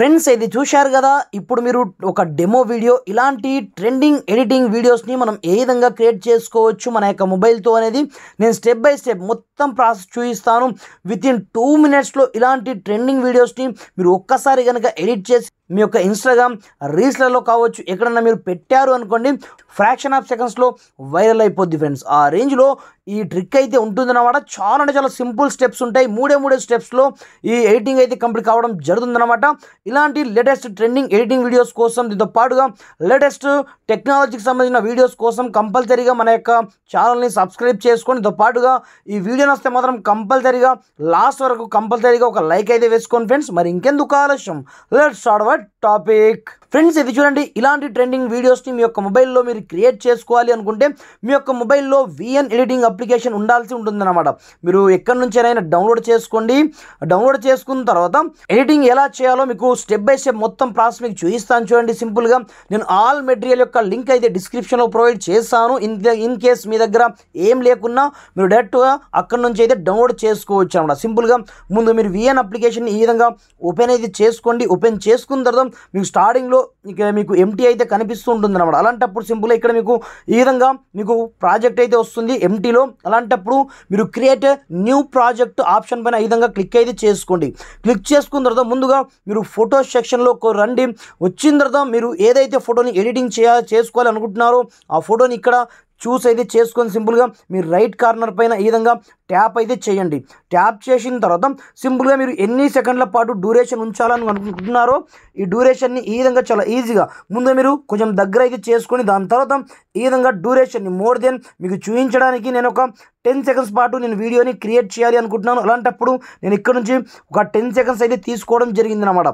friends ఇది చూశారు కదా ఇప్పుడు మీరు ఒక డెమో వీడియో ఇలాంటి ట్రెండింగ్ ఎడిటింగ్ వీడియోస్ని మనం ఏ విధంగా క్రియేట్ చేసుకోవచ్చు మన యొక్క మొబైల్తో అనేది నేను స్టెప్ బై స్టెప్ మొత్తం ప్రాసెస్ చూపిస్తాను విత్ ఇన్ టూ మినిట్స్లో ఇలాంటి ట్రెండింగ్ వీడియోస్ని మీరు ఒక్కసారి కనుక ఎడిట్ చేసి మీ యొక్క ఇన్స్టాగ్రామ్ రీల్స్లలో కావచ్చు ఎక్కడన్నా మీరు పెట్టారు అనుకోండి ఫ్రాక్షన్ ఆఫ్ సెకండ్స్లో వైరల్ అయిపోద్ది ఫ్రెండ్స్ ఆ రేంజ్లో ఈ ట్రిక్ అయితే ఉంటుందన్నమాట చాలా అంటే చాలా సింపుల్ స్టెప్స్ ఉంటాయి మూడే మూడే స్టెప్స్లో ఈ ఎడిటింగ్ అయితే కంప్లీట్ కావడం జరుగుతుందన్నమాట ఇలాంటి లేటెస్ట్ ట్రెండింగ్ ఎడిటింగ్ వీడియోస్ కోసం దీంతో పాటుగా లేటెస్ట్ టెక్నాలజీకి సంబంధించిన వీడియోస్ కోసం కంపల్సరీగా మన యొక్క ఛానల్ని సబ్స్క్రైబ్ చేసుకొని దీంతో పాటుగా ఈ వీడియోని వస్తే మాత్రం కంపల్సరీగా లాస్ట్ వరకు కంపల్సరీగా ఒక లైక్ అయితే వేసుకోండి ఫ్రెండ్స్ మరి ఇంకెందుకు ఆలస్యం let start hot topic friends ఇది చూడండి ఇలాంటి ట్రెండింగ్ వీడియోస్ని మీ యొక్క మొబైల్లో మీరు క్రియేట్ చేసుకోవాలి అనుకుంటే మీ యొక్క మొబైల్లో విఎన్ ఎడిటింగ్ అప్లికేషన్ ఉండాల్సి ఉంటుందన్నమాట మీరు ఎక్కడి నుంచైనా డౌన్లోడ్ చేసుకోండి డౌన్లోడ్ చేసుకున్న తర్వాత ఎడిటింగ్ ఎలా చేయాలో మీకు స్టెప్ బై స్టెప్ మొత్తం ప్రాసెస్ మీకు చూపిస్తాను చూడండి సింపుల్గా నేను ఆల్ మెటీరియల్ యొక్క లింక్ అయితే డిస్క్రిప్షన్లో ప్రొవైడ్ చేస్తాను ఇన్ ఇన్ కేస్ మీ దగ్గర ఏం లేకున్నా మీరు డైరెక్ట్గా అక్కడి నుంచి అయితే డౌన్లోడ్ చేసుకోవచ్చు అనమాట సింపుల్గా ముందు మీరు విఎన్ అప్లికేషన్ ఈ విధంగా ఓపెన్ అయితే చేసుకోండి ఓపెన్ చేసుకున్న తర్వాత మీకు స్టార్టింగ్లో ఇక మీకు ఎంటీ అయితే కనిపిస్తూ ఉంటుంది అనమాట అలాంటప్పుడు సింపుల్గా ఇక్కడ మీకు ఈ విధంగా మీకు ప్రాజెక్ట్ అయితే వస్తుంది ఎంటీలో అలాంటప్పుడు మీరు క్రియేట్ న్యూ ప్రాజెక్ట్ ఆప్షన్ పైన ఈ విధంగా క్లిక్ అయితే చేసుకోండి క్లిక్ చేసుకున్న తర్వాత ముందుగా మీరు ఫోటో సెక్షన్లో రండి వచ్చిన తర్వాత మీరు ఏదైతే ఫోటోని ఎడిటింగ్ చేయాలి చేసుకోవాలి అనుకుంటున్నారో ఆ ఫోటోని ఇక్కడ చూస్ అయితే చేసుకొని సింపుల్గా మీరు రైట్ కార్నర్ పైన ఈ విధంగా ట్యాప్ అయితే చేయండి ట్యాప్ చేసిన తర్వాత సింపుల్గా మీరు ఎన్ని సెకండ్ల పాటు డ్యూరేషన్ ఉంచాలని అనుకుంటున్నారో ఈ డ్యూరేషన్ని ఈ విధంగా చాలా ఈజీగా ముందు మీరు కొంచెం దగ్గర అయితే చేసుకొని దాని తర్వాత ఈ విధంగా డ్యూరేషన్ని మోర్ దెన్ మీకు చూపించడానికి నేను ఒక టెన్ సెకండ్స్ పాటు నేను వీడియోని క్రియేట్ చేయాలి అనుకుంటున్నాను అలాంటప్పుడు నేను ఇక్కడ నుంచి ఒక టెన్ సెకండ్స్ అయితే తీసుకోవడం జరిగింది అనమాట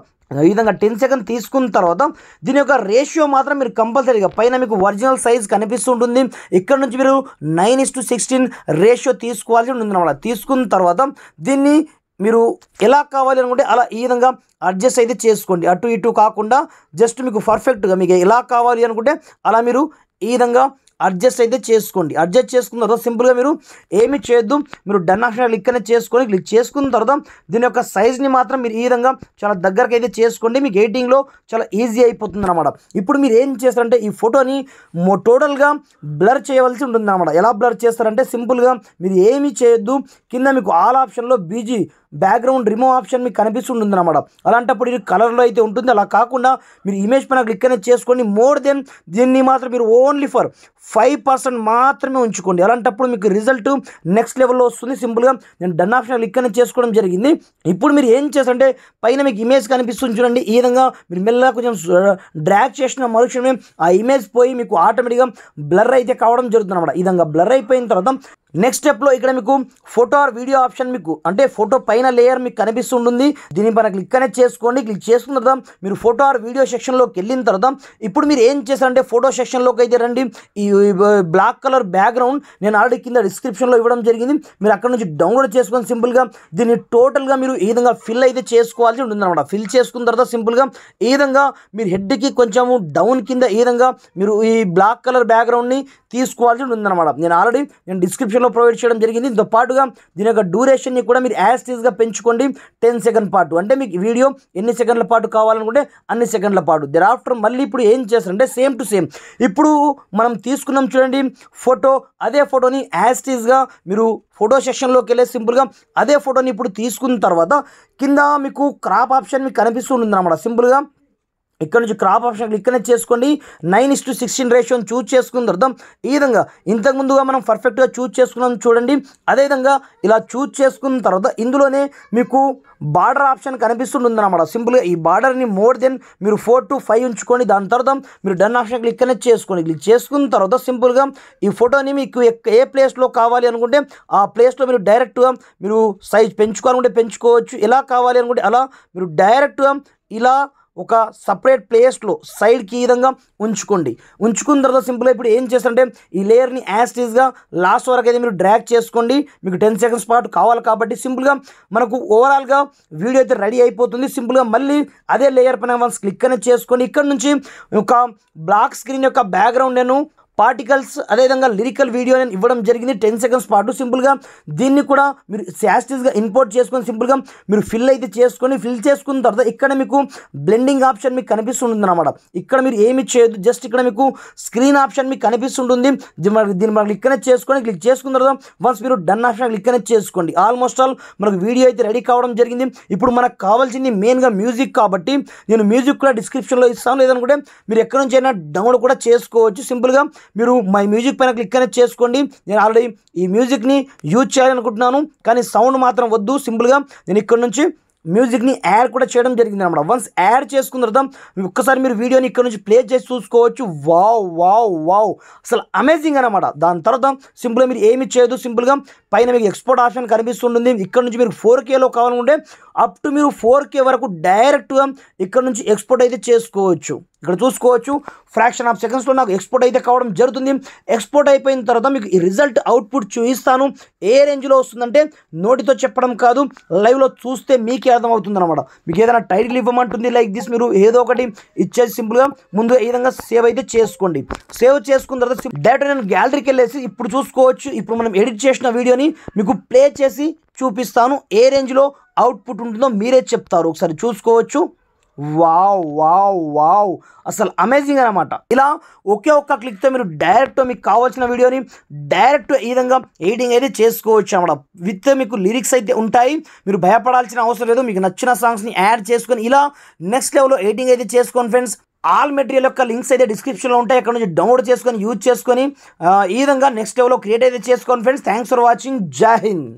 ఈ విధంగా టెన్ సెకండ్ తీసుకున్న తర్వాత దీని యొక్క రేషియో మాత్రం మీరు కంపల్సరీగా పైన మీకు ఒరిజినల్ సైజ్ కనిపిస్తుంటుంది ఇక్కడ నుంచి మీరు nine is to sixteen ratio తీసుకోవాల్సి ఉంటుంది అనమాట తీసుకున్న తర్వాత దీన్ని మీరు ఎలా కావాలి అనుకుంటే అలా ఈ విధంగా అడ్జస్ట్ అయితే చేసుకోండి అటు ఇటు కాకుండా జస్ట్ మీకు పర్ఫెక్ట్గా మీకు ఎలా కావాలి అనుకుంటే అలా మీరు ఈ విధంగా అడ్జస్ట్ అయితే చేసుకోండి అడ్జస్ట్ చేసుకున్న తర్వాత సింపుల్గా మీరు ఏమి చేయొద్దు మీరు డన్ ఆప్షన్ క్లిక్ అనేది చేసుకొని క్లిక్ చేసుకున్న తర్వాత దీని యొక్క సైజ్ని మాత్రం మీరు ఈ విధంగా చాలా దగ్గరకు అయితే చేసుకోండి మీకు ఎయిటింగ్లో చాలా ఈజీ అయిపోతుంది అనమాట ఇప్పుడు మీరు ఏం చేస్తారంటే ఈ ఫోటోని టోటల్గా బ్లర్ చేయవలసి ఉంటుంది అనమాట ఎలా బ్లర్ చేస్తారంటే సింపుల్గా మీరు ఏమి చేయొద్దు కింద మీకు ఆల్ ఆప్షన్లో బీజీ బ్యాక్గ్రౌండ్ రిమూవ్ ఆప్షన్ మీకు కనిపిస్తుంటుంది అనమాట అలాంటప్పుడు ఇది కలర్లో అయితే ఉంటుంది అలా కాకుండా మీరు ఇమేజ్ పైన క్లిక్ అనేది చేసుకోండి మోర్ దెన్ దీన్ని మాత్రం మీరు ఓన్లీ ఫర్ ఫైవ్ పర్సెంట్ మాత్రమే ఉంచుకోండి అలాంటప్పుడు మీకు రిజల్ట్ నెక్స్ట్ లెవెల్లో వస్తుంది సింపుల్గా నేను డన్ ఆప్షన్ క్లిక్ అనేది చేసుకోవడం జరిగింది ఇప్పుడు మీరు ఏం చేసంటే పైన మీకు ఇమేజ్ కనిపిస్తుంది చూడండి ఈ విధంగా మీరు మెల్లగా కొంచెం డ్రాక్ చేసిన మరుక్షణమే ఆ ఇమేజ్ పోయి మీకు ఆటోమేటిక్గా బ్లర్ అయితే కావడం జరుగుతుంది అనమాట ఈ విధంగా బ్లర్ అయిపోయిన తర్వాత నెక్స్ట్ స్టెప్లో ఇక్కడ మీకు ఫోటో ఆర్ వీడియో ఆప్షన్ మీకు అంటే ఫోటో పైన లేయర్ మీకు కనిపిస్తుంటుంది దీనిపైన క్లిక్ అనేది చేసుకోండి క్లిక్ చేసుకున్న తర్వాత మీరు ఫోటో ఆర్ వీడియో సెక్షన్లోకి వెళ్ళిన తర్వాత ఇప్పుడు మీరు ఏం చేస్తారంటే ఫోటో సెక్షన్లోకి అయితే రండి ఈ బ్లాక్ కలర్ బ్యాక్గ్రౌండ్ నేను ఆల్రెడీ కింద డిస్క్రిప్షన్లో ఇవ్వడం జరిగింది మీరు అక్కడ నుంచి డౌన్లోడ్ చేసుకొని సింపుల్గా దీన్ని టోటల్గా మీరు ఈ విధంగా ఫిల్ అయితే చేసుకోవాల్సి ఉంటుందన్నమాట ఫిల్ చేసుకున్న తర్వాత సింపుల్గా ఈ విధంగా మీరు హెడ్కి కొంచెము డౌన్ కింద ఈ విధంగా మీరు ఈ బ్లాక్ కలర్ బ్యాక్గ్రౌండ్ని తీసుకోవాల్సి ఉంటుందన్నమాట నేను ఆల్రెడీ నేను డిస్క్రిప్షన్లో ప్రొవైడ్ చేయడం జరిగింది దీంతో పాటుగా దీని యొక్క డ్యూరేషన్ని కూడా మీరు యాస్టీస్గా పెంచుకోండి టెన్ సెకండ్ పాటు అంటే మీకు వీడియో ఎన్ని సెకండ్ల పాటు కావాలనుకుంటే అన్ని సెకండ్ల పాటు దెర్ ఆఫ్టర్ మళ్ళీ ఇప్పుడు ఏం చేస్తారంటే సేమ్ టు సేమ్ ఇప్పుడు మనం తీసుకు తీసుకున్నాం చూడండి ఫోటో అదే ఫోటోని యాస్టీజ్గా మీరు ఫోటో సెక్షన్లోకి వెళ్ళే సింపుల్గా అదే ఫోటోని ఇప్పుడు తీసుకున్న తర్వాత కింద మీకు క్రాప్ ఆప్షన్ మీకు కనిపిస్తుంటుంది అన్నమాట సింపుల్గా ఇక్కడ నుంచి క్రాప్ ఆప్షన్ ఇక్కడనే చేసుకోండి నైన్ ఇస్ టు సిక్స్టీన్ రేషియోని చూజ్ చేసుకుంది అర్థం ఈ విధంగా ఇంతకుముందుగా మనం పర్ఫెక్ట్గా చూజ్ చేసుకున్నాం చూడండి అదేవిధంగా ఇలా చూజ్ చేసుకున్న తర్వాత ఇందులోనే మీకు బార్డర్ ఆప్షన్ కనిపిస్తుంటుంది అనమాట సింపుల్గా ఈ బార్డర్ని మోర్ దెన్ మీరు ఫోర్ టు ఫైవ్ ఉంచుకొని దాని తర్వాత మీరు డన్ ఆప్షన్ క్లిక్ అనేది చేసుకోండి క్లిక్ చేసుకున్న తర్వాత సింపుల్గా ఈ ఫోటోని మీకు ఏ ప్లేస్లో కావాలి అనుకుంటే ఆ ప్లేస్లో మీరు డైరెక్ట్గా మీరు సైజ్ పెంచుకోవాలనుకుంటే పెంచుకోవచ్చు ఎలా కావాలి అనుకుంటే అలా మీరు డైరెక్ట్గా ఇలా ఒక సపరేట్ ప్లేస్లో సైడ్కి ఈ విధంగా ఉంచుకోండి ఉంచుకున్న తర్వాత సింపుల్గా ఇప్పుడు ఏం చేస్తారంటే ఈ లేయర్ని యాస్టీజ్గా లాస్ట్ వరకు అయితే మీరు డ్రాక్ చేసుకోండి మీకు టెన్ సెకండ్స్ పాటు కావాలి కాబట్టి సింపుల్గా మనకు ఓవరాల్గా వీడియో అయితే రెడీ అయిపోతుంది సింపుల్గా మళ్ళీ అదే లేయర్ పైన వన్స్ క్లిక్ అనేది చేసుకోండి ఇక్కడ నుంచి ఒక బ్లాక్ స్క్రీన్ యొక్క బ్యాక్గ్రౌండ్ నేను పార్టికల్స్ అదేవిధంగా లిరికల్ వీడియో నేను ఇవ్వడం జరిగింది టెన్ సెకండ్స్ పాటు సింపుల్గా దీన్ని కూడా మీరు శాస్టీస్గా ఇంపోర్ట్ చేసుకొని సింపుల్గా మీరు ఫిల్ అయితే చేసుకొని ఫిల్ చేసుకున్న తర్వాత ఇక్కడ మీకు బ్లెండింగ్ ఆప్షన్ మీకు కనిపిస్తుంటుంది అనమాట ఇక్కడ మీరు ఏమి చేయదు జస్ట్ ఇక్కడ మీకు స్క్రీన్ ఆప్షన్ మీకు కనిపిస్తుంటుంది దీన్ని మనం క్లిక్ అనేది చేసుకొని క్లిక్ చేసుకున్న తర్వాత వన్స్ మీరు డన్ ఆప్షన్ క్లిక్ చేసుకోండి ఆల్మోస్ట్ ఆల్ మనకు వీడియో అయితే రెడీ కావడం జరిగింది ఇప్పుడు మనకు కావాల్సింది మెయిన్గా మ్యూజిక్ కాబట్టి నేను మ్యూజిక్ కూడా డిస్క్రిప్షన్లో ఇస్తాను లేదనుకుంటే మీరు ఎక్కడి నుంచి అయినా డౌన్లోడ్ కూడా చేసుకోవచ్చు సింపుల్గా మీరు మై మ్యూజిక్ పైన క్లిక్ అనేది చేసుకోండి నేను ఆల్రెడీ ఈ మ్యూజిక్ని యూజ్ చేయాలనుకుంటున్నాను కానీ సౌండ్ మాత్రం వద్దు సింపుల్గా నేను ఇక్కడ నుంచి మ్యూజిక్ని యాడ్ కూడా చేయడం జరిగింది అనమాట వన్స్ యాడ్ చేసుకున్న తర్వాత ఒక్కసారి మీరు వీడియోని ఇక్కడ నుంచి ప్లే చేసి చూసుకోవచ్చు వావ్ వావ్ వావ్ అసలు అమేజింగ్ అనమాట దాని తర్వాత సింపుల్గా మీరు ఏమి చేయదు సింపుల్గా పైన మీకు ఎక్స్పోర్ట్ ఆప్షన్ కనిపిస్తుంటుంది ఇక్కడ నుంచి మీరు ఫోర్ కేలో కావాలనుకుంటే అప్ టు మీరు ఫోర్ కే వరకు డైరెక్ట్గా ఇక్కడ నుంచి ఎక్స్పోర్ట్ అయితే చేసుకోవచ్చు ఇక్కడ చూసుకోవచ్చు ఫ్రాక్షన్ ఆఫ్ సెకండ్స్లో నాకు ఎక్స్పోర్ట్ అయితే కావడం జరుగుతుంది ఎక్స్పోర్ట్ అయిపోయిన తర్వాత మీకు ఈ రిజల్ట్ అవుట్పుట్ చూపిస్తాను ఏ రేంజ్లో వస్తుందంటే నోటితో చెప్పడం కాదు లైవ్లో చూస్తే మీకే అర్థమవుతుంది అనమాట మీకు ఏదైనా టైటిల్ ఇవ్వమంటుంది లైక్ దిస్ మీరు ఏదో ఒకటి ఇచ్చేసి సింపుల్గా ముందు ఈ విధంగా సేవ్ అయితే చేసుకోండి సేవ్ చేసుకున్న తర్వాత డైరెక్ట్ నేను గ్యాలరీకి వెళ్ళేసి ఇప్పుడు చూసుకోవచ్చు ఇప్పుడు మనం ఎడిట్ చేసిన వీడియోని మీకు ప్లే చేసి చూపిస్తాను ఏ రేంజ్లో అవుట్పుట్ ఉంటుందో మీరే చెప్తారు ఒకసారి చూసుకోవచ్చు వావ్ వావ్ వావ్ అసలు అమేజింగ్ అనమాట ఇలా ఒకే ఒక్క క్లిక్తో మీరు డైరెక్ట్ మీకు కావాల్సిన వీడియోని డైరెక్ట్ ఈ విధంగా ఎడిటింగ్ అయితే చేసుకోవచ్చు అనమాట విత్ మీకు లిరిక్స్ అయితే ఉంటాయి మీరు భయపడాల్సిన అవసరం లేదు మీకు నచ్చిన సాంగ్స్ని యాడ్ చేసుకొని ఇలా నెక్స్ట్ లెవెల్లో ఎడిటింగ్ అయితే చేసుకోండి ఫ్రెండ్స్ ఆల్ మెటీరియల్ యొక్క లింక్స్ అయితే డిస్క్రిప్షన్లో ఉంటాయి అక్కడ నుంచి డౌన్లోడ్ చేసుకొని యూజ్ చేసుకొని ఈ విధంగా నెక్స్ట్ లెవెల్లో క్రియేట్ అయితే చేసుకోండి ఫ్రెండ్స్ థ్యాంక్స్ ఫర్ వాచింగ్ జాహింద్